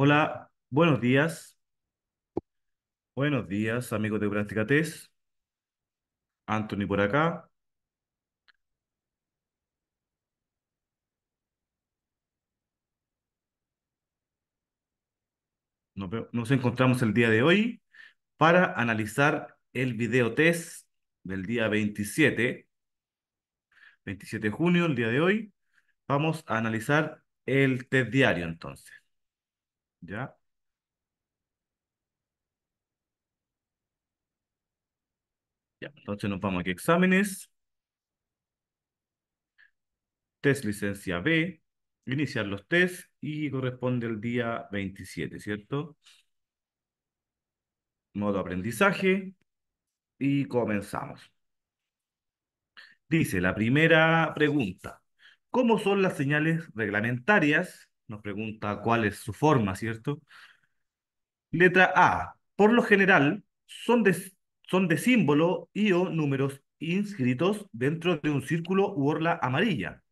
Hola, buenos días. Buenos días, amigos de Práctica Test. Anthony por acá. Nos encontramos el día de hoy para analizar el video test del día 27, 27 de junio, el día de hoy. Vamos a analizar el test diario entonces. ¿Ya? Ya, entonces nos vamos aquí a exámenes. Test licencia B. Iniciar los test y corresponde el día 27, ¿cierto? Modo aprendizaje y comenzamos. Dice la primera pregunta. ¿Cómo son las señales reglamentarias nos pregunta cuál es su forma, ¿cierto? Letra A. Por lo general, son de, son de símbolo y o números inscritos dentro de un círculo u orla amarilla.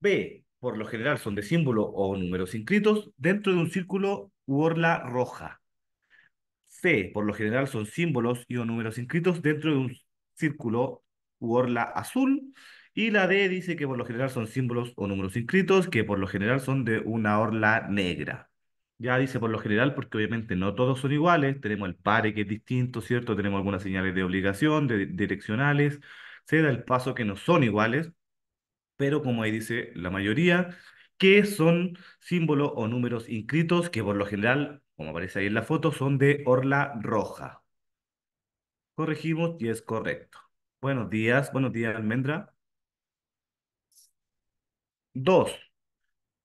B. Por lo general son de símbolo o números inscritos dentro de un círculo u orla roja. C. Por lo general son símbolos y o números inscritos dentro de un círculo u orla azul. Y la D dice que por lo general son símbolos o números inscritos, que por lo general son de una orla negra. Ya dice por lo general, porque obviamente no todos son iguales, tenemos el pare que es distinto, ¿cierto? Tenemos algunas señales de obligación, de direccionales, se da el paso que no son iguales, pero como ahí dice la mayoría, que son símbolos o números inscritos que por lo general, como aparece ahí en la foto, son de orla roja. Corregimos y es correcto. Buenos días, buenos días, Almendra. 2.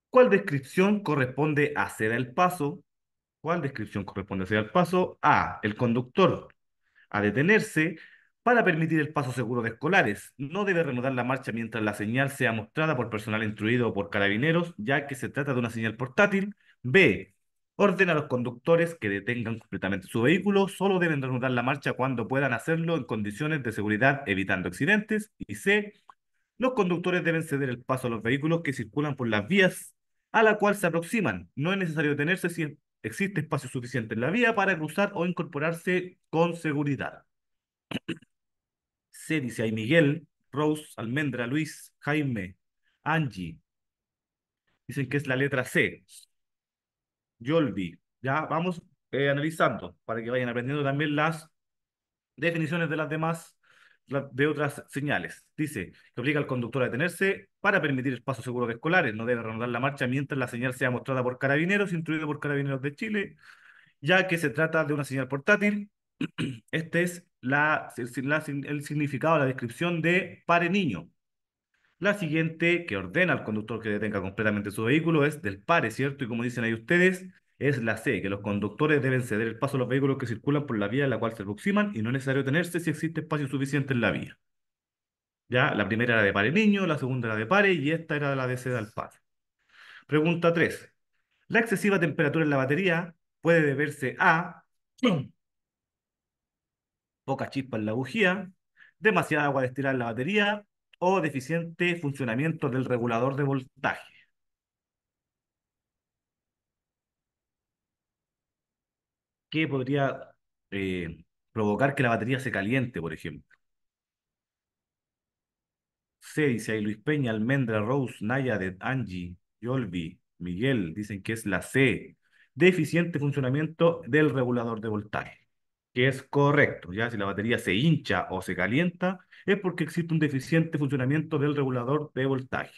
¿Cuál descripción corresponde hacer el paso? ¿Cuál descripción corresponde hacer el paso? A. El conductor a detenerse para permitir el paso seguro de escolares. No debe reanudar la marcha mientras la señal sea mostrada por personal instruido o por carabineros, ya que se trata de una señal portátil. B. Ordena a los conductores que detengan completamente su vehículo. Solo deben reanudar la marcha cuando puedan hacerlo en condiciones de seguridad, evitando accidentes. Y C los conductores deben ceder el paso a los vehículos que circulan por las vías a la cual se aproximan. No es necesario detenerse si existe espacio suficiente en la vía para cruzar o incorporarse con seguridad. Se dice ahí Miguel, Rose, Almendra, Luis, Jaime, Angie. Dicen que es la letra C. Yolvi. Ya vamos eh, analizando para que vayan aprendiendo también las definiciones de las demás de otras señales. Dice que obliga al conductor a detenerse para permitir el paso seguro de escolares. No debe reanudar la marcha mientras la señal sea mostrada por carabineros, instruido por carabineros de Chile, ya que se trata de una señal portátil. Este es el significado, la descripción de pare niño. La siguiente que ordena al conductor que detenga completamente su vehículo es del pare, ¿cierto? Y como dicen ahí ustedes, es la C, que los conductores deben ceder el paso a los vehículos que circulan por la vía en la cual se aproximan y no es necesario tenerse si existe espacio suficiente en la vía. Ya, la primera era de Pare Niño, la segunda era de Pare y esta era la de Seda al padre Pregunta 3. La excesiva temperatura en la batería puede deberse a poca chispa en la bujía, demasiada agua destilada en la batería o deficiente funcionamiento del regulador de voltaje. ¿Qué podría eh, provocar que la batería se caliente, por ejemplo. C, dice ahí Luis Peña, Almendra, Rose, Naya, de Angie, Yolvi, Miguel, dicen que es la C. Deficiente funcionamiento del regulador de voltaje, que es correcto. Ya si la batería se hincha o se calienta, es porque existe un deficiente funcionamiento del regulador de voltaje.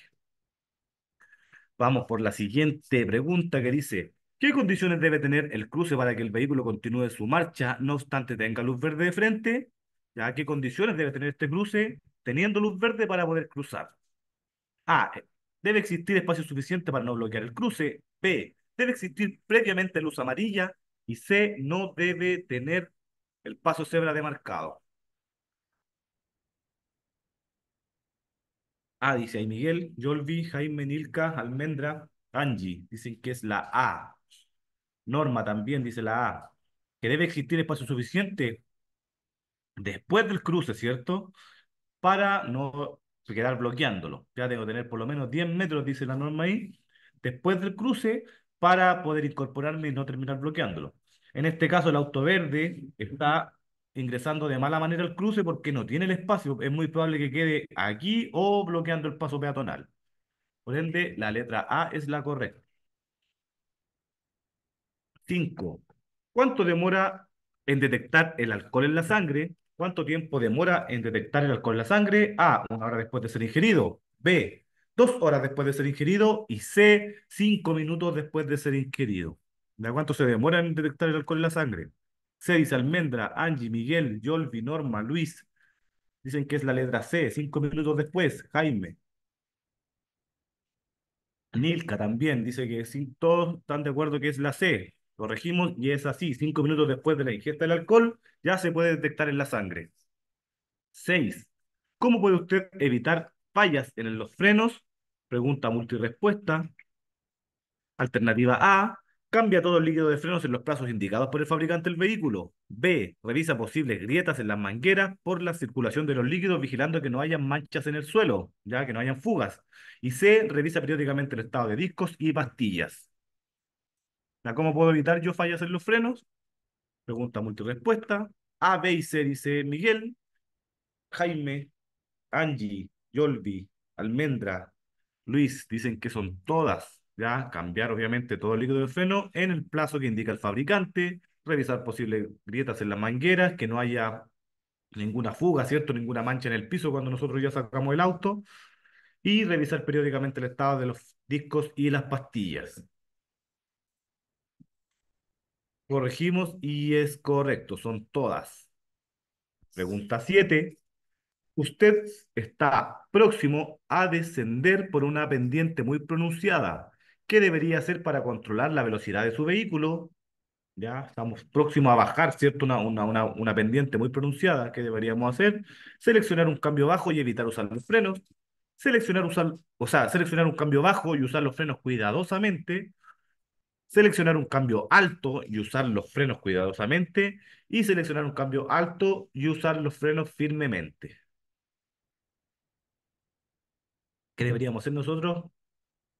Vamos por la siguiente pregunta que dice, ¿Qué condiciones debe tener el cruce para que el vehículo continúe su marcha, no obstante tenga luz verde de frente? ¿Ya? ¿Qué condiciones debe tener este cruce teniendo luz verde para poder cruzar? A. Debe existir espacio suficiente para no bloquear el cruce. B. Debe existir previamente luz amarilla. Y C. No debe tener el paso cebra demarcado. A dice ahí Miguel, Jolvi, Jaime, Nilka, Almendra, Angie. Dicen que es la A norma también, dice la A, que debe existir espacio suficiente después del cruce, ¿cierto? Para no quedar bloqueándolo. Ya tengo que tener por lo menos 10 metros, dice la norma ahí, después del cruce para poder incorporarme y no terminar bloqueándolo. En este caso, el auto verde está ingresando de mala manera al cruce porque no tiene el espacio. Es muy probable que quede aquí o bloqueando el paso peatonal. Por ende, la letra A es la correcta. 5. ¿Cuánto demora en detectar el alcohol en la sangre? ¿Cuánto tiempo demora en detectar el alcohol en la sangre? A. Una hora después de ser ingerido. B. Dos horas después de ser ingerido. Y C. Cinco minutos después de ser ingerido. ¿De cuánto se demora en detectar el alcohol en la sangre? C. Dice Almendra, Angie, Miguel, Yolvi, Norma, Luis. Dicen que es la letra C. Cinco minutos después. Jaime. Nilka también dice que sí, todos están de acuerdo que es la C. Corregimos y es así. Cinco minutos después de la ingesta del alcohol ya se puede detectar en la sangre. Seis. ¿Cómo puede usted evitar fallas en los frenos? Pregunta multirespuesta. Alternativa A. Cambia todo el líquido de frenos en los plazos indicados por el fabricante del vehículo. B. Revisa posibles grietas en las mangueras por la circulación de los líquidos, vigilando que no haya manchas en el suelo, ya que no hayan fugas. Y C. Revisa periódicamente el estado de discos y pastillas. ¿Cómo puedo evitar yo fallas en los frenos? Pregunta multirespuesta. A, B y C, dice Miguel. Jaime, Angie, Yolvi, Almendra, Luis, dicen que son todas. Ya, cambiar obviamente todo el líquido de freno en el plazo que indica el fabricante, revisar posibles grietas en las mangueras, que no haya ninguna fuga, ¿cierto? Ninguna mancha en el piso cuando nosotros ya sacamos el auto y revisar periódicamente el estado de los discos y las pastillas. Corregimos y es correcto, son todas. Pregunta 7. Usted está próximo a descender por una pendiente muy pronunciada. ¿Qué debería hacer para controlar la velocidad de su vehículo? Ya estamos próximos a bajar, ¿cierto? Una, una, una, pendiente muy pronunciada. ¿Qué deberíamos hacer? Seleccionar un cambio bajo y evitar usar los frenos. Seleccionar, usar, o sea, seleccionar un cambio bajo y usar los frenos cuidadosamente seleccionar un cambio alto y usar los frenos cuidadosamente, y seleccionar un cambio alto y usar los frenos firmemente. ¿Qué deberíamos hacer nosotros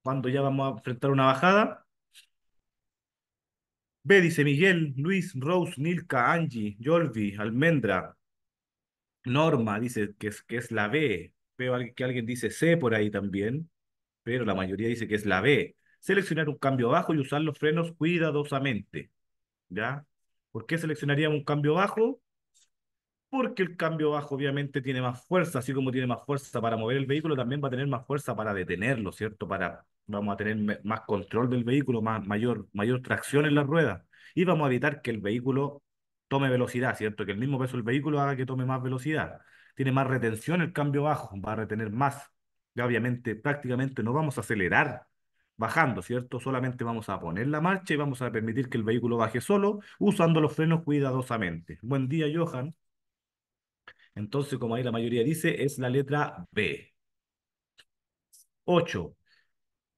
cuando ya vamos a enfrentar una bajada? B dice Miguel, Luis, Rose, Nilka, Angie, Jordi, Almendra, Norma dice que que es la B. Veo que alguien dice C por ahí también, pero la mayoría dice que es la B seleccionar un cambio bajo y usar los frenos cuidadosamente. ¿Ya? ¿Por qué seleccionaríamos un cambio bajo? Porque el cambio bajo obviamente tiene más fuerza, así como tiene más fuerza para mover el vehículo, también va a tener más fuerza para detenerlo, ¿cierto? Para, vamos a tener más control del vehículo, más, mayor, mayor tracción en la rueda y vamos a evitar que el vehículo tome velocidad, ¿cierto? Que el mismo peso del vehículo haga que tome más velocidad. Tiene más retención el cambio bajo, va a retener más. obviamente prácticamente no vamos a acelerar bajando, ¿cierto? Solamente vamos a poner la marcha y vamos a permitir que el vehículo baje solo, usando los frenos cuidadosamente. Buen día, Johan. Entonces, como ahí la mayoría dice, es la letra B. 8.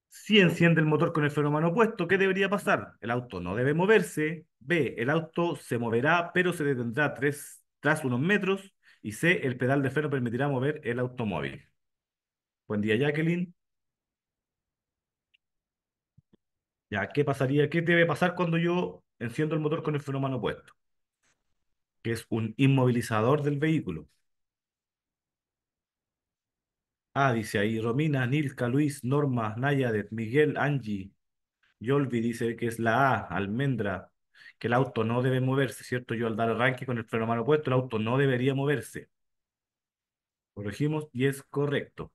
Si enciende el motor con el freno mano puesto, ¿qué debería pasar? El auto no debe moverse. B. El auto se moverá, pero se detendrá tres, tras unos metros. Y C. El pedal de freno permitirá mover el automóvil. Buen día, Jacqueline. ¿Ya? ¿Qué pasaría? ¿Qué debe pasar cuando yo enciendo el motor con el fenómeno mano puesto? Que es un inmovilizador del vehículo. Ah, dice ahí Romina, Nilka, Luis, Norma, Nayadet, Miguel, Angie, Yolvi dice que es la A, Almendra, que el auto no debe moverse, ¿cierto? Yo al dar arranque con el freno mano puesto, el auto no debería moverse. Corregimos y es correcto.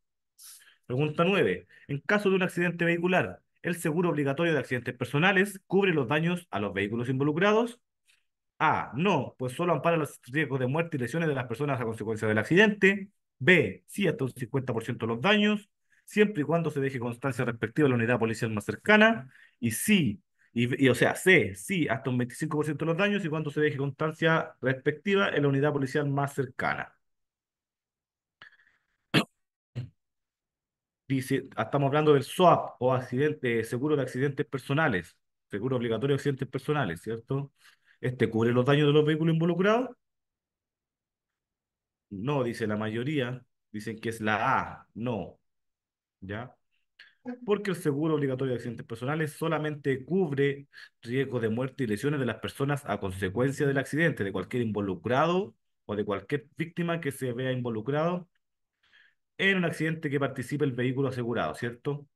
Pregunta nueve. En caso de un accidente vehicular, el seguro obligatorio de accidentes personales cubre los daños a los vehículos involucrados. A. No, pues solo ampara los riesgos de muerte y lesiones de las personas a consecuencia del accidente. B. Sí, hasta un 50% de los daños, siempre y cuando se deje constancia respectiva en la unidad policial más cercana. Y sí, o sea, C, sí, hasta un 25% de los daños y cuando se deje constancia respectiva en la unidad policial más cercana. dice, ah, estamos hablando del swap o accidente, seguro de accidentes personales, seguro obligatorio de accidentes personales, ¿cierto? Este cubre los daños de los vehículos involucrados. No, dice la mayoría, dicen que es la A, no. ¿Ya? Porque el seguro obligatorio de accidentes personales solamente cubre riesgos de muerte y lesiones de las personas a consecuencia del accidente, de cualquier involucrado o de cualquier víctima que se vea involucrado en un accidente que participe el vehículo asegurado, ¿cierto?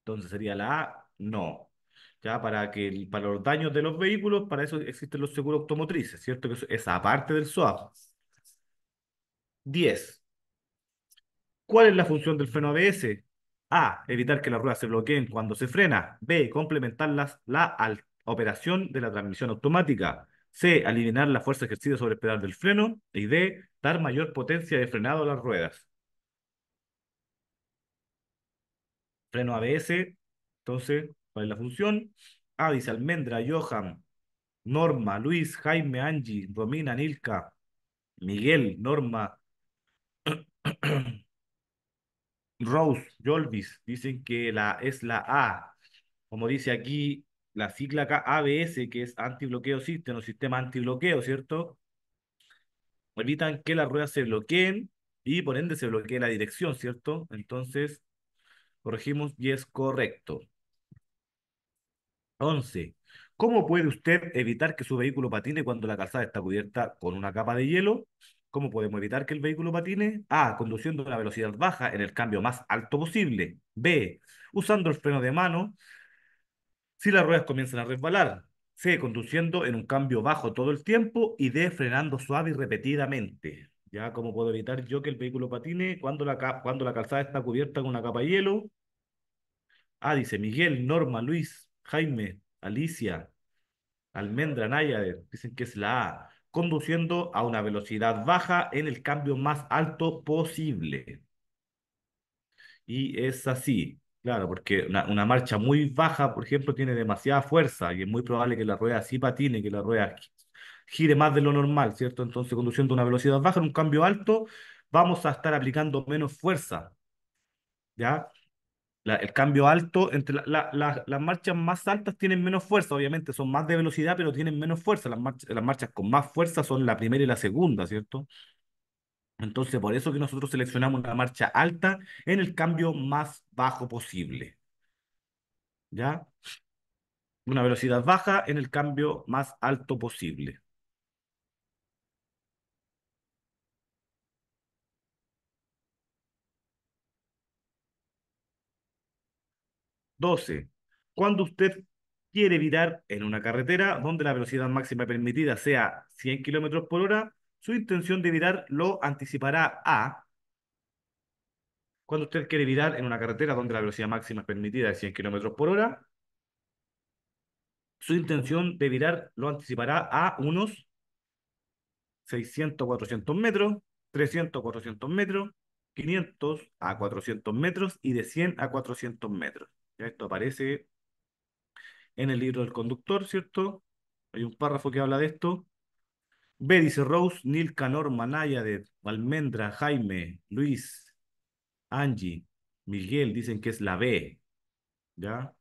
Entonces sería la A, no. Ya para que para los daños de los vehículos, para eso existen los seguros automotrices, ¿cierto? Que eso es del SOAP. 10. ¿Cuál es la función del freno ABS? A. Evitar que las ruedas se bloqueen cuando se frena. B. Complementarlas la operación de la transmisión automática. C. eliminar la fuerza ejercida sobre el pedal del freno. Y D. Dar mayor potencia de frenado a las ruedas. freno ABS. Entonces, ¿cuál es la función? Adis, Almendra, Johan, Norma, Luis, Jaime, Angie, Romina, Nilka, Miguel, Norma, Rose, Jolvis, dicen que la, es la A. Como dice aquí, la sigla ABS, que es antibloqueo sistema sistema antibloqueo, ¿cierto? Evitan que las ruedas se bloqueen y por ende se bloquee la dirección, ¿cierto? Entonces, Corregimos y es correcto. 11. ¿Cómo puede usted evitar que su vehículo patine cuando la calzada está cubierta con una capa de hielo? ¿Cómo podemos evitar que el vehículo patine? A. Conduciendo a una velocidad baja en el cambio más alto posible. B. Usando el freno de mano si las ruedas comienzan a resbalar. C. Conduciendo en un cambio bajo todo el tiempo. Y D. Frenando suave y repetidamente. ¿Ya? ¿Cómo puedo evitar yo que el vehículo patine cuando la, cuando la calzada está cubierta con una capa de hielo? Ah, dice Miguel, Norma, Luis, Jaime, Alicia, Almendra, Naya, dicen que es la A, conduciendo a una velocidad baja en el cambio más alto posible. Y es así, claro, porque una, marcha muy baja, por ejemplo, tiene demasiada fuerza y es muy probable que la rueda sí patine, que la rueda gire más de lo normal, ¿cierto? Entonces, conduciendo a una velocidad baja, en un cambio alto, vamos a estar aplicando menos fuerza, ¿ya? el cambio alto, entre las marchas más altas tienen menos fuerza, obviamente, son más de velocidad, pero tienen menos fuerza. Las, las marchas con más fuerza son la primera y la segunda, ¿cierto? Entonces, por eso que nosotros seleccionamos una marcha alta en el cambio más bajo posible. ¿Ya? Una velocidad baja en el cambio más alto posible. 12. Cuando usted quiere virar en una carretera donde la velocidad máxima permitida sea 100 km por hora, su intención de virar lo anticipará a cuando usted quiere virar en una carretera donde la velocidad máxima permitida es 100 km por hora, su intención de virar lo anticipará a unos 600, 400 metros, 300, 400 metros, 500 a 400 metros y de 100 a 400 metros. Ya esto aparece en el libro del conductor, ¿cierto? Hay un párrafo que habla de esto. B dice Rose, Nil, Canor, de Almendra, Jaime, Luis, Angie, Miguel, dicen que es la B. ¿Ya?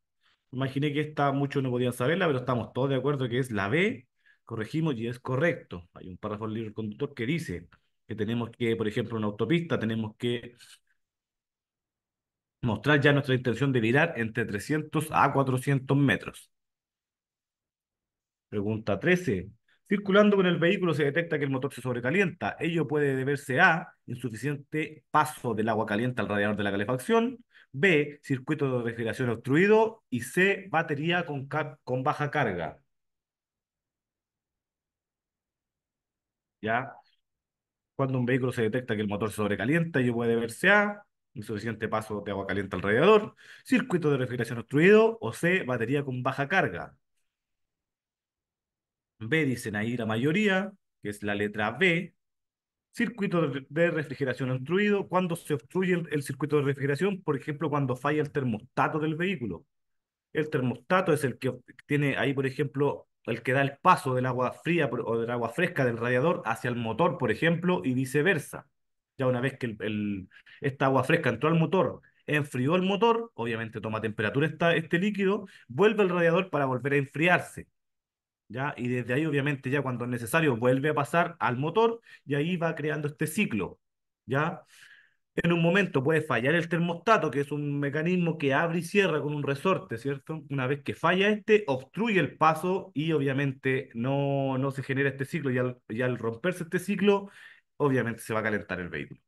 Imaginé que esta muchos no podían saberla, pero estamos todos de acuerdo que es la B. Corregimos y es correcto. Hay un párrafo del libro del conductor que dice que tenemos que, por ejemplo, en una autopista tenemos que mostrar ya nuestra intención de virar entre 300 a 400 metros. Pregunta 13. Circulando con el vehículo se detecta que el motor se sobrecalienta. Ello puede deberse a insuficiente paso del agua caliente al radiador de la calefacción, B, circuito de refrigeración obstruido y C, batería con, con baja carga. ¿Ya? Cuando un vehículo se detecta que el motor se sobrecalienta, ello puede deberse a insuficiente paso de agua caliente al radiador, circuito de refrigeración obstruido o C, batería con baja carga. B dicen ahí la mayoría, que es la letra B. Circuito de refrigeración obstruido, cuando se obstruye el, el circuito de refrigeración, por ejemplo, cuando falla el termostato del vehículo. El termostato es el que tiene ahí, por ejemplo, el que da el paso del agua fría o del agua fresca del radiador hacia el motor, por ejemplo, y viceversa. Ya una vez que esta agua fresca entró al motor, enfrió el motor, obviamente toma temperatura esta, este líquido, vuelve al radiador para volver a enfriarse. ¿Ya? Y desde ahí, obviamente, ya cuando es necesario, vuelve a pasar al motor y ahí va creando este ciclo. ¿Ya? En un momento puede fallar el termostato, que es un mecanismo que abre y cierra con un resorte, ¿cierto? Una vez que falla este, obstruye el paso y obviamente no, no se genera este ciclo. y al romperse este ciclo, obviamente se va a calentar el vehículo.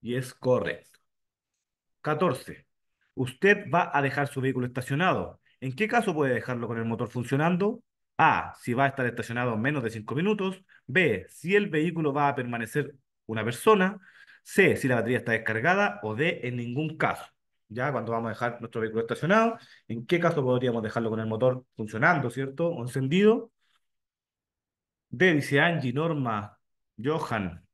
Y es correcto. 14. Usted va a dejar su vehículo estacionado. ¿En qué caso puede dejarlo con el motor funcionando? A. Si va a estar estacionado menos de 5 minutos. B. Si el vehículo va a permanecer una persona. C. Si la batería está descargada. O D. En ningún caso. Ya cuando vamos a dejar nuestro vehículo estacionado, ¿en qué caso podríamos dejarlo con el motor funcionando, ¿cierto? O encendido dice Angie, Norma, Johan,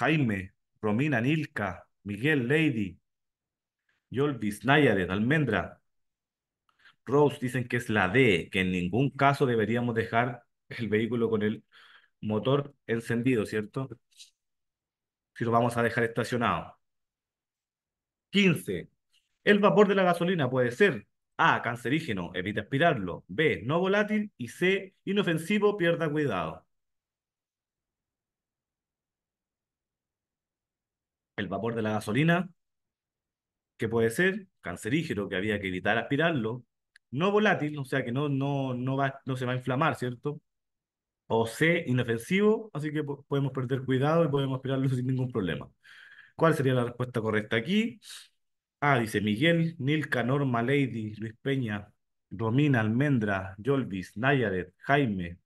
Jaime, Romina, Nilka, Miguel, Lady, Yolvis, de Almendra. Rose dicen que es la D, que en ningún caso deberíamos dejar el vehículo con el motor encendido, ¿cierto? Si lo vamos a dejar estacionado. 15. El vapor de la gasolina puede ser a. Cancerígeno, evita aspirarlo. B. No volátil. Y C. Inofensivo, pierda cuidado. El vapor de la gasolina, que puede ser cancerígeno, que había que evitar aspirarlo. No volátil, o sea que no, no, no, va, no se va a inflamar, ¿cierto? O C, inofensivo, así que podemos perder cuidado y podemos aspirarlo sin ningún problema. ¿Cuál sería la respuesta correcta aquí? Ah, dice Miguel, Nilka, Norma, Lady, Luis Peña, Romina, Almendra, Jolvis, Nayaret, Jaime,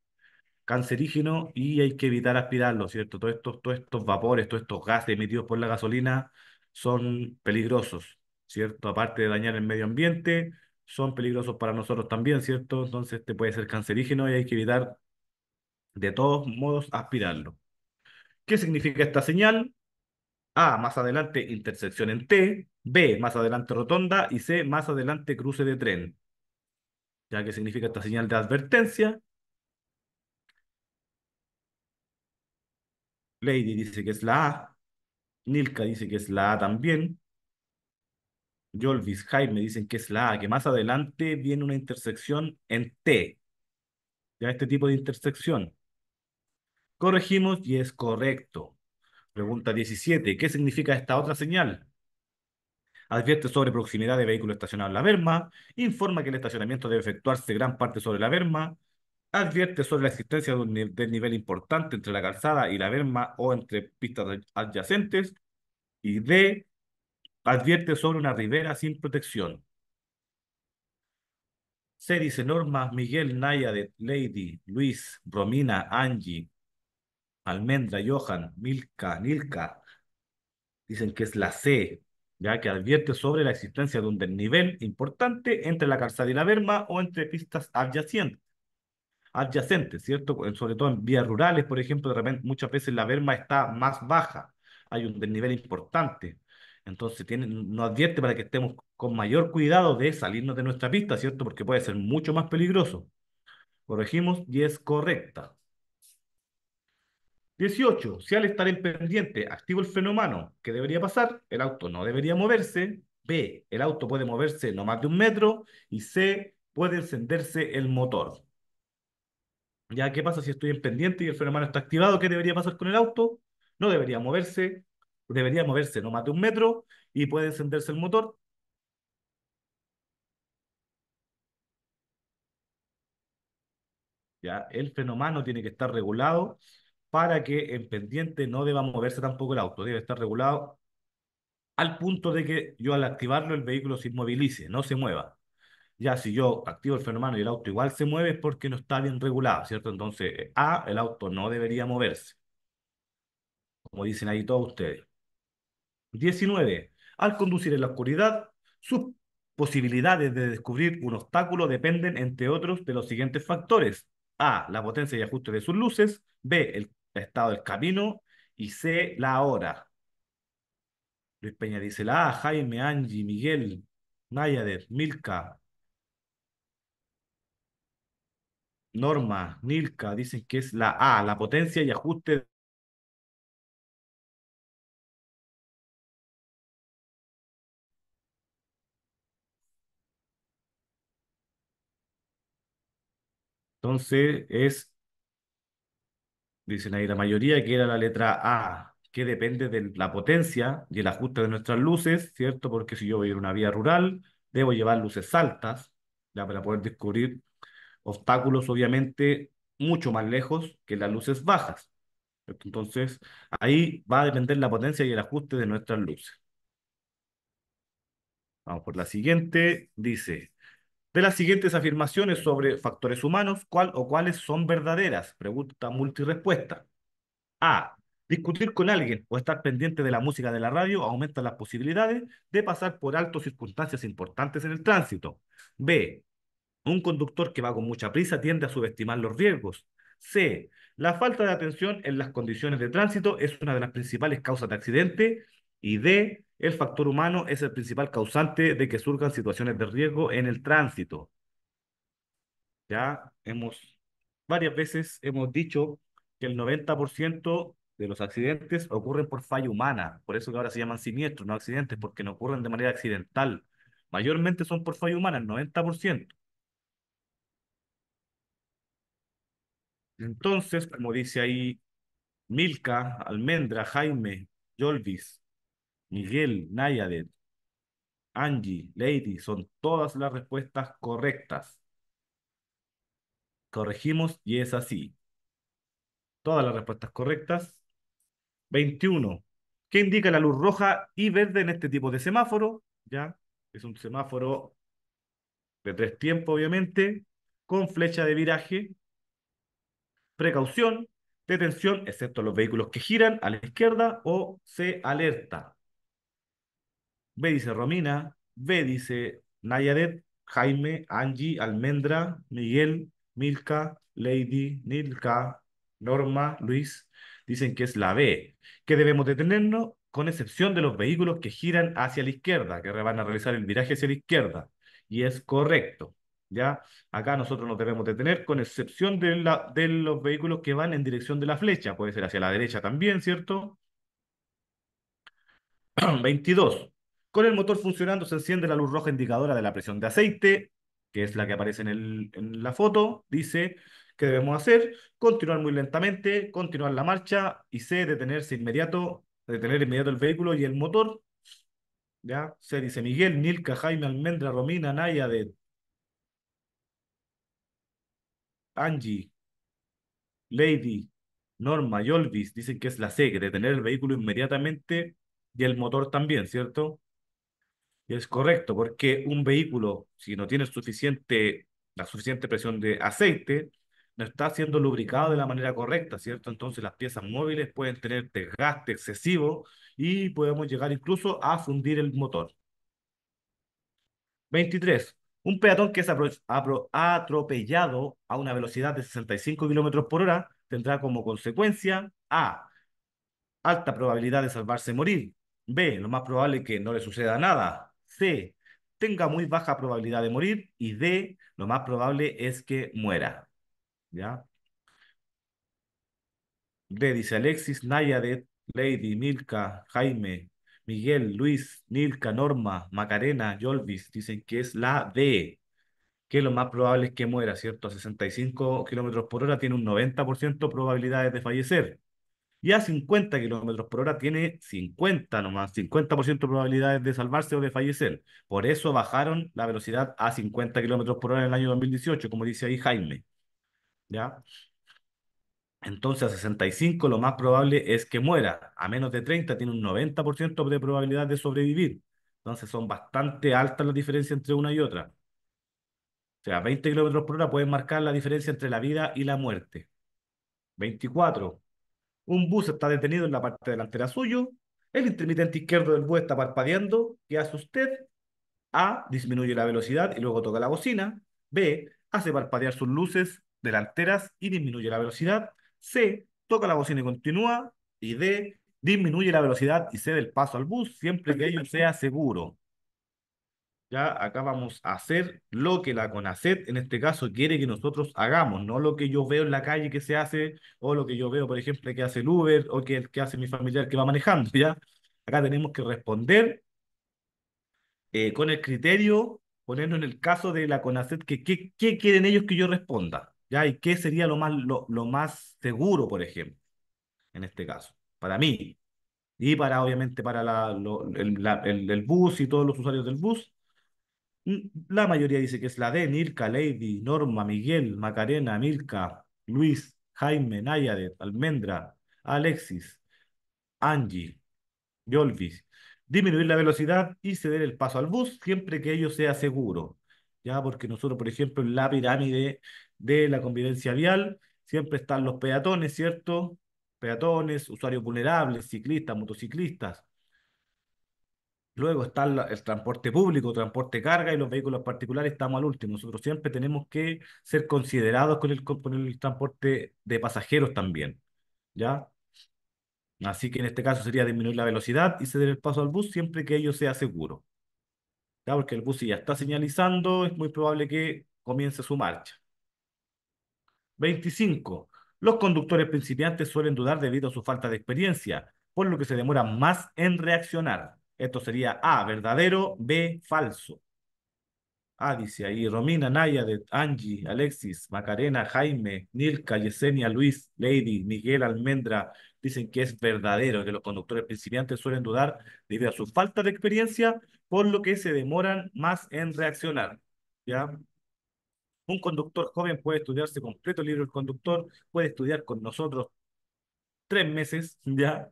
cancerígeno y hay que evitar aspirarlo, ¿cierto? Todos estos, vapores, todos estos gases emitidos por la gasolina son peligrosos, ¿cierto? Aparte de dañar el medio ambiente, son peligrosos para nosotros también, ¿cierto? Entonces este puede ser cancerígeno y hay que evitar de todos modos aspirarlo. ¿Qué significa esta señal? Ah, más adelante, intersección en T, B, más adelante rotonda. Y C, más adelante cruce de tren. Ya qué significa esta señal de advertencia. Lady dice que es la A. Nilka dice que es la A también. Jolvis, Jaime dicen que es la A, que más adelante viene una intersección en T. Ya este tipo de intersección. Corregimos y es correcto. Pregunta 17. ¿Qué significa esta otra señal? advierte sobre proximidad de vehículos estacionados en la berma, informa que el estacionamiento debe efectuarse gran parte sobre la berma, advierte sobre la existencia de un nivel importante entre la calzada y la berma o entre pistas adyacentes, y D, advierte sobre una ribera sin protección. C. dice Norma, Miguel, Naya, Lady, Luis, Romina, Angie, Almendra, Johan, Milka, Nilka. Dicen que es la C, ya que advierte sobre la existencia de un desnivel importante entre la calzada y la berma o entre pistas adyacentes. Adyacentes, ¿cierto? Sobre todo en vías rurales, por ejemplo, de repente muchas veces la berma está más baja, hay un desnivel importante. Entonces tiene, nos advierte para que estemos con mayor cuidado de salirnos de nuestra pista, ¿cierto? Porque puede ser mucho más peligroso. Corregimos y es correcta. 18. Si al estar en pendiente activo el freno ¿qué debería pasar? El auto no debería moverse. B. El auto puede moverse no más de un metro. Y C. Puede encenderse el motor. ¿Ya qué pasa si estoy en pendiente y el freno está activado? ¿Qué debería pasar con el auto? No debería moverse. Debería moverse no más de un metro. Y puede encenderse el motor. ¿Ya? El freno tiene que estar regulado para que en pendiente no deba moverse tampoco el auto, debe estar regulado al punto de que yo al activarlo el vehículo se inmovilice, no se mueva. Ya si yo activo el fenómeno y el auto igual se mueve es porque no está bien regulado, ¿cierto? Entonces, A, el auto no debería moverse, como dicen ahí todos ustedes. 19. Al conducir en la oscuridad, sus posibilidades de descubrir un obstáculo dependen, entre otros, de los siguientes factores. A. La potencia y ajuste de sus luces. B. El estado el camino y sé la hora. Luis Peña dice, la ah, A, Jaime, Angie, Miguel, Nayader, Milka, Norma, Milka, dicen que es la A, la potencia y ajuste Entonces es dicen ahí la mayoría, que era la letra A, que depende de la potencia y el ajuste de nuestras luces, ¿cierto? Porque si yo voy a una vía rural, debo llevar luces altas, ya para poder descubrir obstáculos, obviamente, mucho más lejos que las luces bajas. Entonces, ahí va a depender la potencia y el ajuste de nuestras luces. Vamos por la siguiente. Dice, de las siguientes afirmaciones sobre factores humanos, cuál o cuáles son verdaderas. Pregunta multirespuesta. A. Discutir con alguien o estar pendiente de la música de la radio aumenta las posibilidades de pasar por alto circunstancias importantes en el tránsito. B. Un conductor que va con mucha prisa tiende a subestimar los riesgos. C. La falta de atención en las condiciones de tránsito es una de las principales causas de accidente. Y D el factor humano es el principal causante de que surjan situaciones de riesgo en el tránsito. Ya hemos, varias veces hemos dicho que el 90% de los accidentes ocurren por falla humana, por eso que ahora se llaman siniestros, no accidentes, porque no ocurren de manera accidental. Mayormente son por falla humana, el 90%. Entonces, como dice ahí Milka, Almendra, Jaime, Jolvis, Miguel, Nayadet, Angie, Lady, son todas las respuestas correctas. Corregimos y es así. Todas las respuestas correctas. 21. ¿Qué indica la luz roja y verde en este tipo de semáforo? Ya, es un semáforo de tres tiempos, obviamente, con flecha de viraje. Precaución, detención, excepto los vehículos que giran a la izquierda o se alerta. B dice Romina, B dice Nayaret, Jaime, Angie, Almendra, Miguel, Milka, Lady, Nilka, Norma, Luis, dicen que es la B, que debemos detenernos con excepción de los vehículos que giran hacia la izquierda, que van a realizar el viraje hacia la izquierda. Y es correcto. ¿ya? Acá nosotros nos debemos detener con excepción de, la, de los vehículos que van en dirección de la flecha. Puede ser hacia la derecha también, ¿cierto? 22. Con el motor funcionando se enciende la luz roja indicadora de la presión de aceite, que es la que aparece en, la foto. Dice que debemos hacer, continuar muy lentamente, continuar la marcha y C, detenerse inmediato, detener inmediato el vehículo y el motor. ¿Ya? Se dice Miguel, Nilka, Jaime, Almendra, Romina, Naya, de Angie, Lady, Norma y Olvis dicen que es la C, que detener el vehículo inmediatamente y el motor también, ¿cierto? Es correcto, porque un vehículo, si no tiene suficiente, la suficiente presión de aceite, no está siendo lubricado de la manera correcta, ¿cierto? Entonces las piezas móviles pueden tener desgaste excesivo y podemos llegar incluso a fundir el motor. 23. Un peatón que es atropellado a una velocidad de 65 km por hora tendrá como consecuencia A. Alta probabilidad de salvarse morir. B. Lo más probable que no le suceda nada. C, tenga muy baja probabilidad de morir y D, lo más probable es que muera. ¿Ya? D dice Alexis, Nayadet, Lady, Milka, Jaime, Miguel, Luis, Milka, Norma, Macarena, Yolvis, dicen que es la D, que lo más probable es que muera, ¿cierto? A 65 kilómetros por hora tiene un 90% probabilidades de fallecer y a 50 kilómetros por hora tiene 50 nomás, 50% de probabilidades de salvarse o de fallecer. Por eso bajaron la velocidad a 50 kilómetros por hora en el año 2018, como dice ahí Jaime. ¿Ya? Entonces, a 65 lo más probable es que muera. A menos de 30 tiene un 90% de probabilidad de sobrevivir. Entonces, son bastante altas las diferencias entre una y otra. O sea, 20 kilómetros por hora pueden marcar la diferencia entre la vida y la muerte. 24, un bus está detenido en la parte delantera suyo. El intermitente izquierdo del bus está parpadeando. ¿Qué hace usted? A. Disminuye la velocidad y luego toca la bocina. B. Hace parpadear sus luces delanteras y disminuye la velocidad. C. Toca la bocina y continúa. Y D. Disminuye la velocidad y cede el paso al bus siempre que ello sea seguro acá vamos a hacer lo que la CONACET en este caso quiere que nosotros hagamos, no lo que yo veo en la calle que se hace o lo que yo veo, por ejemplo, que hace el Uber o que, que hace mi familiar que va manejando, ¿ya? Acá tenemos que responder eh, con el criterio, ponernos en el caso de la CONACET, que qué quieren ellos que yo responda, ¿ya? Y qué sería lo más, lo, más seguro, por ejemplo, en este caso, para mí. Y para, obviamente, para el bus y todos los usuarios del bus, Mm, la mayoría dice que es la D, Nirka, Lady, Norma, Miguel, Macarena, Milka, Luis, Jaime, Nayade, Almendra, Alexis, Angie, Yolvis. Disminuir la velocidad y ceder el paso al bus siempre que ello sea seguro. Ya, porque nosotros, por ejemplo, en la pirámide de la convivencia vial, siempre están los peatones, ¿cierto? Peatones, usuarios vulnerables, ciclistas, motociclistas. Luego está el, transporte público, transporte carga y los vehículos particulares, estamos al último. Nosotros siempre tenemos que ser considerados con el, componente el transporte de pasajeros también, ¿ya? Así que en este caso sería disminuir la velocidad y ceder el paso al bus siempre que ello sea seguro. ¿Ya? Porque el bus si ya está señalizando, es muy probable que comience su marcha. 25. Los conductores principiantes suelen dudar debido a su falta de experiencia, por lo que se demoran más en reaccionar. Esto sería A, verdadero, B, falso. Ah, dice ahí, Romina, Naya, Angie, Alexis, Macarena, Jaime, Nilka, Yesenia, Luis, Lady, Miguel, Almendra, dicen que es verdadero, que los conductores principiantes suelen dudar debido a su falta de experiencia, por lo que se demoran más en reaccionar. ¿Ya? Un conductor joven puede estudiarse completo el libro del conductor, puede estudiar con nosotros tres meses, ¿ya?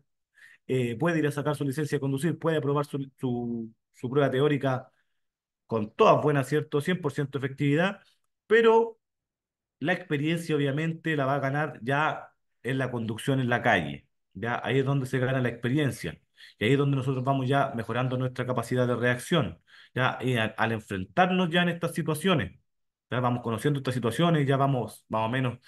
Eh, puede ir a sacar su licencia de conducir, puede aprobar su, su, prueba teórica con todas buenas, ¿cierto? 100% efectividad, pero la experiencia obviamente la va a ganar ya en la conducción en la calle. Ya ahí es donde se gana la experiencia. Y ahí es donde nosotros vamos ya mejorando nuestra capacidad de reacción. Ya al, enfrentarnos ya en estas situaciones, ya vamos conociendo estas situaciones, ya vamos más o menos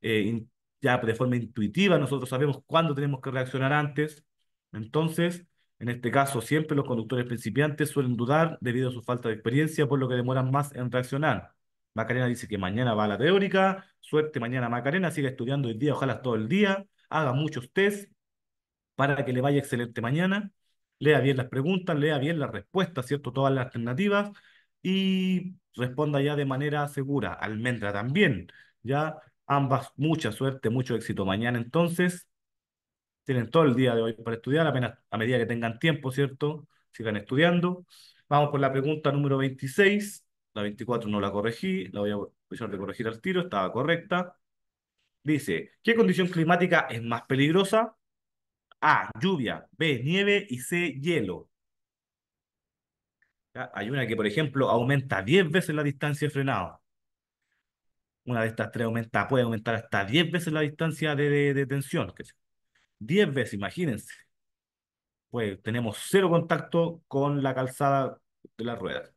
eh, ya de forma intuitiva, nosotros sabemos cuándo tenemos que reaccionar antes, entonces, en este caso, siempre los conductores principiantes suelen dudar debido a su falta de experiencia, por lo que demoran más en reaccionar. Macarena dice que mañana va a la teórica. Suerte mañana, Macarena. Sigue estudiando el día, ojalá todo el día. Haga muchos test para que le vaya excelente mañana. Lea bien las preguntas, lea bien las respuestas, ¿cierto? Todas las alternativas y responda ya de manera segura. Almendra también, ¿ya? Ambas, mucha suerte, mucho éxito mañana entonces tienen todo el día de hoy para estudiar, apenas a medida que tengan tiempo, ¿cierto? Sigan estudiando. Vamos por la pregunta número 26. La 24 no la corregí, la voy a empezar de corregir al tiro, estaba correcta. Dice, ¿qué condición climática es más peligrosa? A, lluvia, B, nieve y C, hielo. Hay una que, por ejemplo, aumenta 10 veces la distancia de frenado. Una de estas tres aumenta, puede aumentar hasta 10 veces la distancia de, tensión. Que Diez veces, imagínense. Pues tenemos cero contacto con la calzada de las ruedas.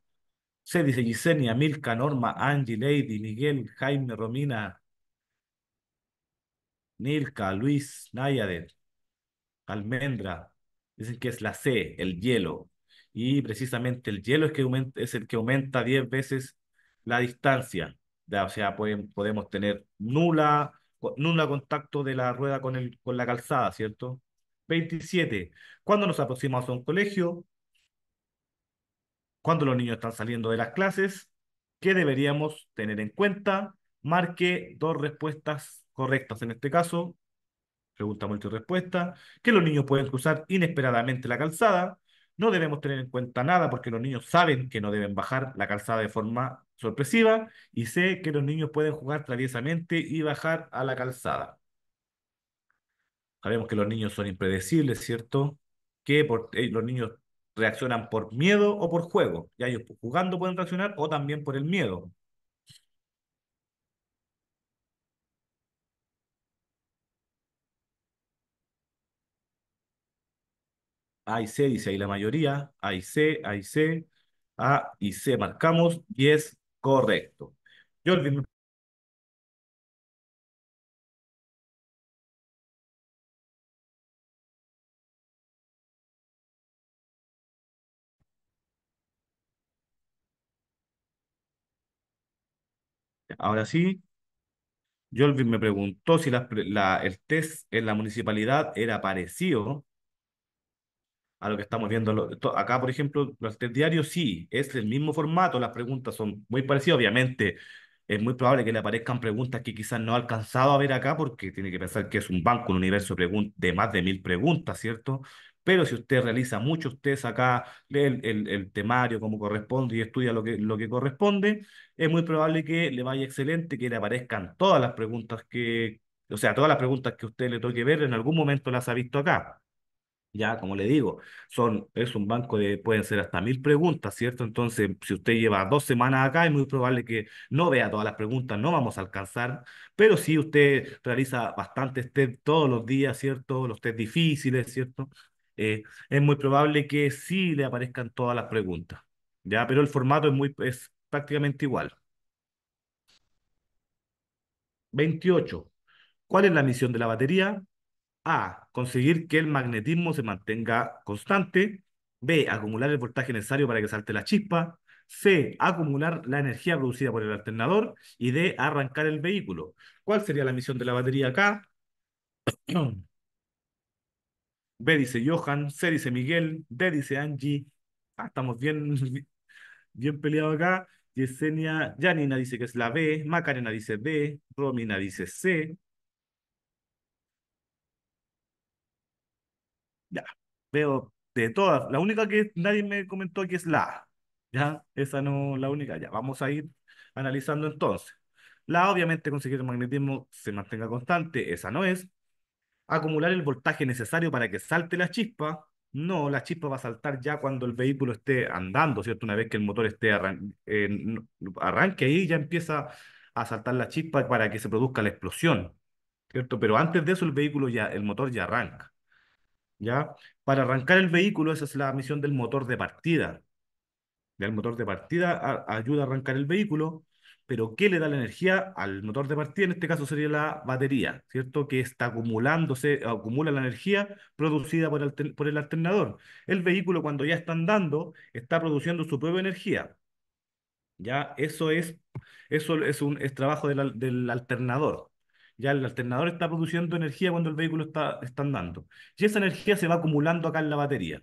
Se dice Gisenia, Milka, Norma, Angie, Lady, Miguel, Jaime, Romina, Nilka, Luis, Nayader, Almendra. Dicen que es la C, el hielo. Y precisamente el hielo es, que es el que aumenta diez veces la distancia. o sea, podemos tener nula, Nunca contacto de la rueda con, el, con la calzada, ¿cierto? 27. Cuando nos aproximamos a un colegio, cuando los niños están saliendo de las clases, ¿qué deberíamos tener en cuenta? Marque dos respuestas correctas. En este caso, pregunta multirespuesta. que los niños pueden cruzar inesperadamente la calzada. No debemos tener en cuenta nada porque los niños saben que no deben bajar la calzada de forma sorpresiva y sé que los niños pueden jugar traviesamente y bajar a la calzada. Sabemos que los niños son impredecibles, ¿cierto? Que por, eh, los niños reaccionan por miedo o por juego. Ya ellos jugando pueden reaccionar o también por el miedo. A y C dice ahí la mayoría. A y C, A y C, A y C marcamos. 10 Correcto. Ahora sí, Jolvin me preguntó si el test en la municipalidad era parecido a lo que estamos viendo. Acá, por ejemplo, los test sí, es el mismo formato, las preguntas son muy parecidas, obviamente. Es muy probable que le aparezcan preguntas que quizás no ha alcanzado a ver acá, porque tiene que pensar que es un banco, un universo de más de mil preguntas, ¿cierto? Pero si usted realiza mucho, usted acá, lee el, el, temario como corresponde y estudia lo que, lo que corresponde, es muy probable que le vaya excelente, que le aparezcan todas las preguntas que, o sea, todas las preguntas que usted le toque ver, en algún momento las ha visto acá. Ya, como le digo, son, es un banco de, pueden ser hasta mil preguntas, ¿cierto? Entonces, si usted lleva dos semanas acá, es muy probable que no vea todas las preguntas, no vamos a alcanzar, pero si usted realiza bastantes test todos los días, ¿cierto? Los test difíciles, ¿cierto? Eh, es muy probable que sí le aparezcan todas las preguntas, ¿ya? Pero el formato es, muy, es prácticamente igual. 28. ¿Cuál es la misión de la batería? A. Conseguir que el magnetismo se mantenga constante. B. Acumular el voltaje necesario para que salte la chispa. C. Acumular la energía producida por el alternador. Y D. Arrancar el vehículo. ¿Cuál sería la misión de la batería acá? B dice Johan, C dice Miguel, D dice Angie. Ah, estamos bien, bien peleados acá. Yesenia, Yanina dice que es la B, Macarena dice B Romina dice C, Ya, veo de todas. La única que nadie me comentó que es la A. Ya, esa no es la única. Ya, vamos a ir analizando entonces. La obviamente, conseguir el magnetismo se mantenga constante. Esa no es. Acumular el voltaje necesario para que salte la chispa. No, la chispa va a saltar ya cuando el vehículo esté andando, ¿cierto? Una vez que el motor esté arranque ahí, ya empieza a saltar la chispa para que se produzca la explosión, ¿cierto? Pero antes de eso el vehículo ya, el motor ya arranca. ¿ya? Para arrancar el vehículo, esa es la misión del motor de partida. El motor de partida ayuda a arrancar el vehículo, pero ¿qué le da la energía al motor de partida? En este caso sería la batería, ¿cierto? Que está acumulándose, acumula la energía producida por, el alternador. El vehículo cuando ya está andando, está produciendo su propia energía. Ya, eso es, eso es un es trabajo del alternador, ya el alternador está produciendo energía cuando el vehículo está, andando. Y esa energía se va acumulando acá en la batería.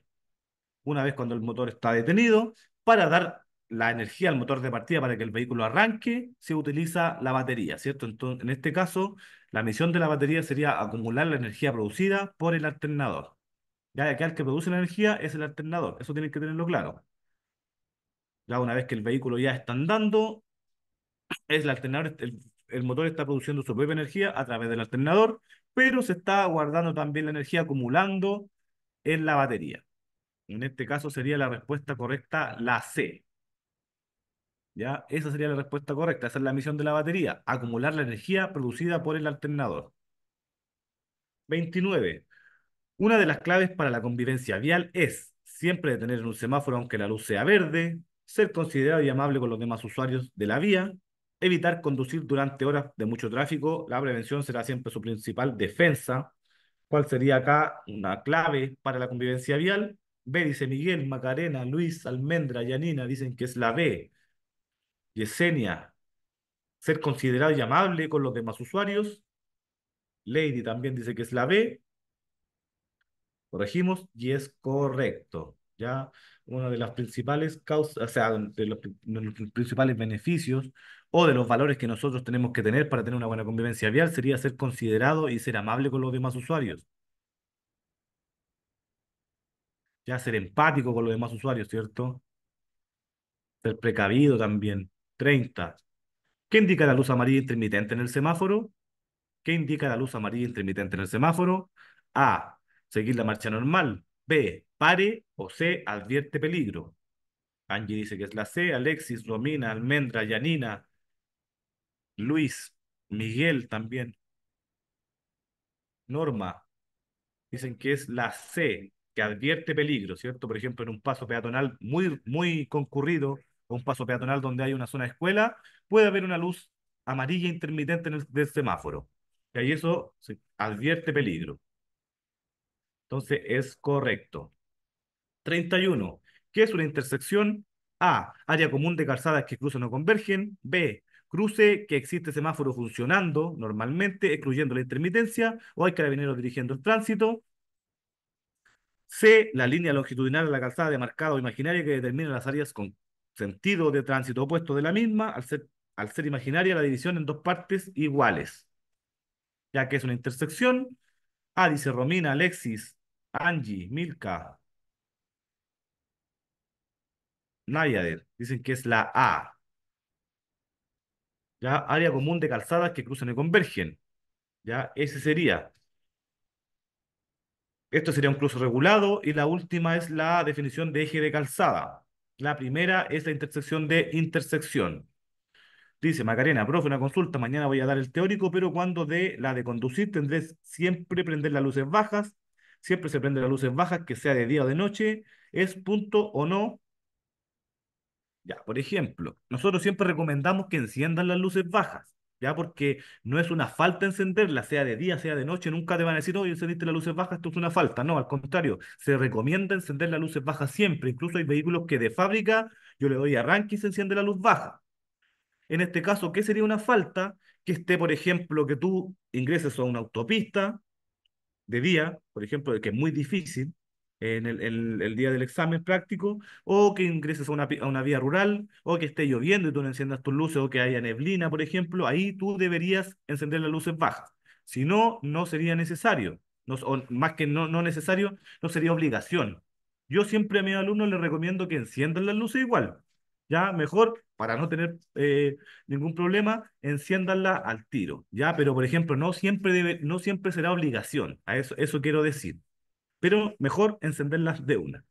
Una vez cuando el motor está detenido, para dar la energía al motor de partida para que el vehículo arranque, se utiliza la batería, ¿cierto? Entonces, en este caso, la misión de la batería sería acumular la energía producida por el alternador. Ya que el que produce la energía es el alternador, eso tienen que tenerlo claro. Ya una vez que el vehículo ya está andando, es el alternador, el el motor está produciendo su propia energía a través del alternador, pero se está guardando también la energía acumulando en la batería. En este caso sería la respuesta correcta la C. ¿Ya? Esa sería la respuesta correcta, esa es la misión de la batería, acumular la energía producida por el alternador. 29. Una de las claves para la convivencia vial es siempre tener un semáforo aunque la luz sea verde, ser considerado y amable con los demás usuarios de la vía, evitar conducir durante horas de mucho tráfico. La prevención será siempre su principal defensa. ¿Cuál sería acá una clave para la convivencia vial? B, dice Miguel, Macarena, Luis, Almendra, Yanina, dicen que es la B. Yesenia, ser considerado y amable con los demás usuarios. Lady también dice que es la B. Corregimos y es correcto. Ya una de las principales causas, o sea, de los, principales beneficios o de los valores que nosotros tenemos que tener para tener una buena convivencia vial sería ser considerado y ser amable con los demás usuarios. Ya ser empático con los demás usuarios, ¿cierto? Ser precavido también. 30. ¿Qué indica la luz amarilla intermitente en el semáforo? ¿Qué indica la luz amarilla intermitente en el semáforo? A. Seguir la marcha normal. B. Pare o C. Advierte peligro. Angie dice que es la C. Alexis, Romina, Almendra, Yanina, Luis, Miguel también. Norma. Dicen que es la C, que advierte peligro, ¿cierto? Por ejemplo, en un paso peatonal muy, muy concurrido, o un paso peatonal donde hay una zona de escuela, puede haber una luz amarilla intermitente en el, del semáforo. Y ahí eso advierte peligro. Entonces es correcto. 31. ¿Qué es una intersección? A. Área común de calzadas que cruzan o convergen. B. Cruce que existe semáforo funcionando normalmente, excluyendo la intermitencia, o hay carabineros dirigiendo el tránsito. C. La línea longitudinal de la calzada de marcado imaginaria que determina las áreas con sentido de tránsito opuesto de la misma, al ser, al ser imaginaria la división en dos partes iguales. Ya que es una intersección. A, dice Romina, Alexis, Angie, Milka. Nayader, dicen que es la A. ¿Ya? Área común de calzadas que cruzan y convergen. ¿Ya? Ese sería. Esto sería un cruce regulado y la última es la definición de eje de calzada. La primera es la intersección de intersección. Dice Macarena, profe, una consulta, mañana voy a dar el teórico, pero cuando dé la de conducir tendré siempre prender las luces bajas Siempre se prende las luces bajas, que sea de día o de noche. ¿Es punto o no? Ya, por ejemplo, nosotros siempre recomendamos que enciendan las luces bajas, ya porque no es una falta encenderlas, sea de día, sea de noche, nunca te van a decir, oye, encendiste las luces bajas, esto es una falta. No, al contrario, se recomienda encender las luces bajas siempre. Incluso hay vehículos que de fábrica yo le doy arranque y se enciende la luz baja. En este caso, ¿qué sería una falta? Que esté, por ejemplo, que tú ingreses a una autopista, de día, por ejemplo, que es muy difícil en el, día del examen práctico, o que ingreses a una, vía rural, o que esté lloviendo y tú no enciendas tus luces, o que haya neblina, por ejemplo, ahí tú deberías encender las luces bajas. Si no, no sería necesario. No, más que no, no necesario, no sería obligación. Yo siempre a mis alumnos les recomiendo que enciendan las luces igual, ya mejor para no tener eh, ningún problema, enciéndanla al tiro, ya, pero por ejemplo, no siempre, debe, no siempre será obligación, a eso, eso quiero decir, pero mejor encenderlas de una,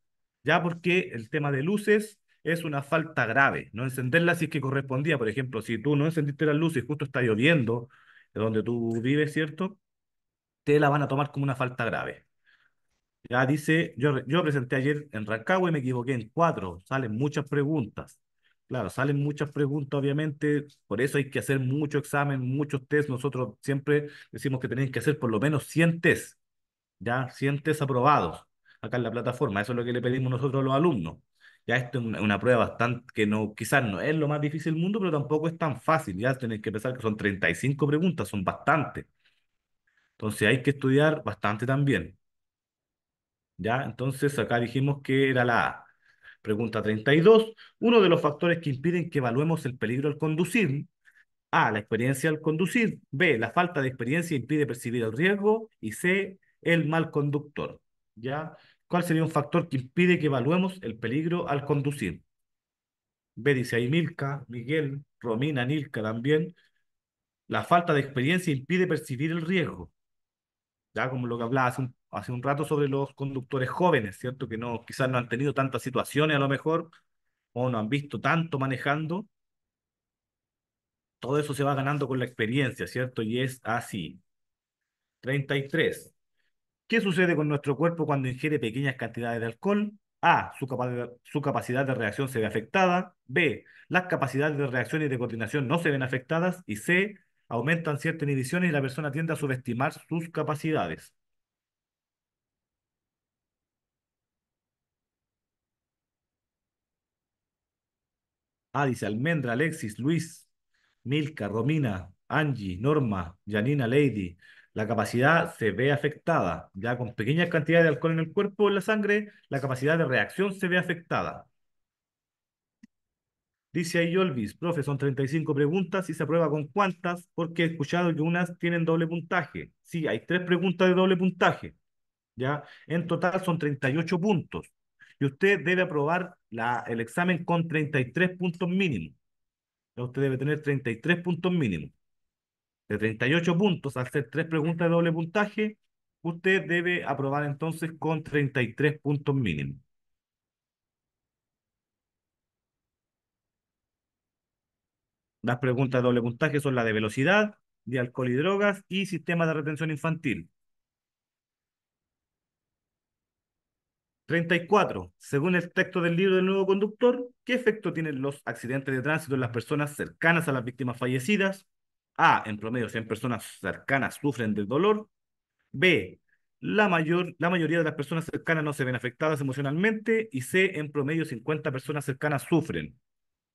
ya porque el tema de luces es una falta grave, no encenderlas si es que correspondía, por ejemplo, si tú no encendiste las luces y justo está lloviendo, de donde tú vives, ¿cierto? Te la van a tomar como una falta grave. Ya dice, yo, yo presenté ayer en Rancagua y me equivoqué en cuatro, salen muchas preguntas. Claro, salen muchas preguntas, obviamente, por eso hay que hacer mucho examen, muchos test. Nosotros siempre decimos que tenéis que hacer por lo menos 100 test, ya 100 test aprobados acá en la plataforma. Eso es lo que le pedimos nosotros a los alumnos. Ya esto es una, prueba bastante que no, quizás no es lo más difícil del mundo, pero tampoco es tan fácil. Ya tenéis que pensar que son 35 preguntas, son bastante. Entonces hay que estudiar bastante también. Ya, entonces acá dijimos que era la Pregunta 32. Uno de los factores que impiden que evaluemos el peligro al conducir. A. La experiencia al conducir. B. La falta de experiencia impide percibir el riesgo. Y C. El mal conductor. ¿Ya? ¿Cuál sería un factor que impide que evaluemos el peligro al conducir? B. Dice ahí Milka, Miguel, Romina, Nilka también. La falta de experiencia impide percibir el riesgo. ¿ya? Como lo que hablaba hace un, rato sobre los conductores jóvenes, ¿cierto? Que no, quizás no han tenido tantas situaciones a lo mejor, o no han visto tanto manejando. Todo eso se va ganando con la experiencia, ¿cierto? Y es así. 33. ¿Qué sucede con nuestro cuerpo cuando ingiere pequeñas cantidades de alcohol? A. Su, su, capacidad de reacción se ve afectada. B. Las capacidades de reacción y de coordinación no se ven afectadas. Y C aumentan ciertas inhibiciones y la persona tiende a subestimar sus capacidades. Ah, Almendra, Alexis, Luis, Milka, Romina, Angie, Norma, Janina, Lady. La capacidad se ve afectada. Ya con pequeñas cantidades de alcohol en el cuerpo, o en la sangre, la capacidad de reacción se ve afectada. Dice ahí Olvis, profe, son 35 preguntas y se aprueba con cuántas, porque he escuchado que unas tienen doble puntaje. Sí, hay tres preguntas de doble puntaje. ¿ya? En total son 38 puntos. Y usted debe aprobar la, el examen con 33 puntos mínimos. Usted debe tener 33 puntos mínimos. De 38 puntos, al hacer tres preguntas de doble puntaje, usted debe aprobar entonces con 33 puntos mínimos. Las preguntas de doble puntaje son la de velocidad, de alcohol y drogas y sistema de retención infantil. 34. Según el texto del libro del nuevo conductor, ¿qué efecto tienen los accidentes de tránsito en las personas cercanas a las víctimas fallecidas? A. En promedio, 100 personas cercanas sufren del dolor. B. La, mayor, la mayoría de las personas cercanas no se ven afectadas emocionalmente. Y C. En promedio, 50 personas cercanas sufren.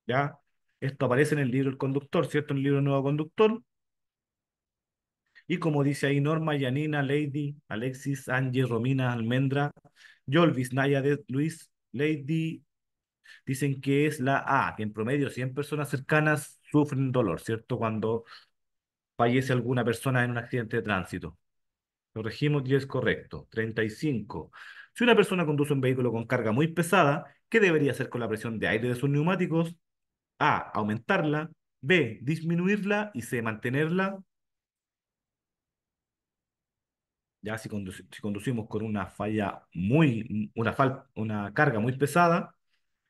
¿Ya? Esto aparece en el libro El Conductor, ¿cierto? En el libro Nuevo Conductor. Y como dice ahí Norma, Yanina, Lady, Alexis, Angie, Romina, Almendra, Yolvis, Naya, Luis, Lady, dicen que es la A, que en promedio 100 personas cercanas sufren dolor, ¿cierto? Cuando fallece alguna persona en un accidente de tránsito. Lo regimos y es correcto. 35. Si una persona conduce un vehículo con carga muy pesada, ¿qué debería hacer con la presión de aire de sus neumáticos? A, aumentarla, B, disminuirla y C, mantenerla. Ya si, conducimos con una falla muy, una, una carga muy pesada,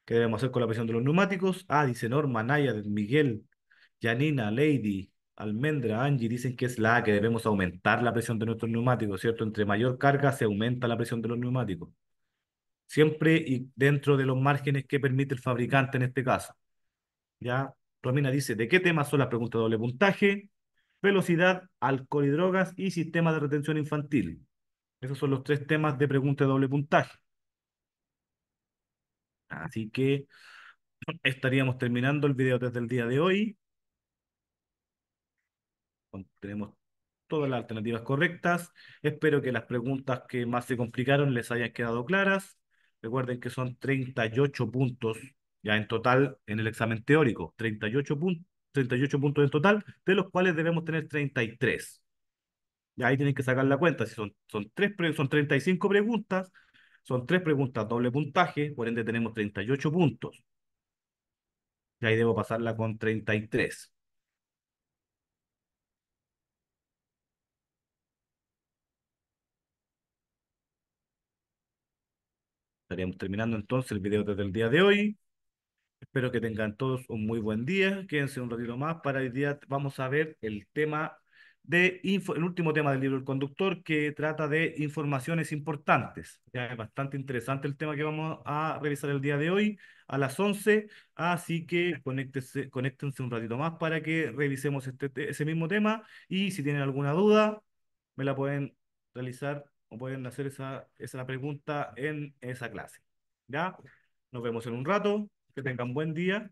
¿qué debemos hacer con la presión de los neumáticos? A, dice Norma, Naya, Miguel, Janina, Lady, Almendra, Angie, dicen que es la A, que debemos aumentar la presión de nuestros neumáticos, ¿cierto? Entre mayor carga se aumenta la presión de los neumáticos. Siempre y dentro de los márgenes que permite el fabricante en este caso. ¿ya? Romina dice, ¿de qué temas son las preguntas de doble puntaje? Velocidad, alcohol y drogas y sistema de retención infantil. Esos son los tres temas de preguntas de doble puntaje. Así que estaríamos terminando el video desde el día de hoy. Tenemos todas las alternativas correctas. Espero que las preguntas que más se complicaron les hayan quedado claras. Recuerden que son 38 puntos ya en total, en el examen teórico, 38, puntos 38 puntos en total, de los cuales debemos tener 33. Y ahí tienen que sacar la cuenta. Si son, son, tres, son 35 preguntas, son tres preguntas doble puntaje, por ende tenemos 38 puntos. Y ahí debo pasarla con 33. Estaríamos terminando entonces el video desde el día de hoy. Espero que tengan todos un muy buen día. Quédense un ratito más para el día. Vamos a ver el tema de el último tema del libro El Conductor que trata de informaciones importantes. Ya es bastante interesante el tema que vamos a revisar el día de hoy a las 11, así que conéctense, conéctense un ratito más para que revisemos este, ese mismo tema y si tienen alguna duda, me la pueden realizar o pueden hacer esa, esa pregunta en esa clase. ¿Ya? Nos vemos en un rato. Que tengan buen día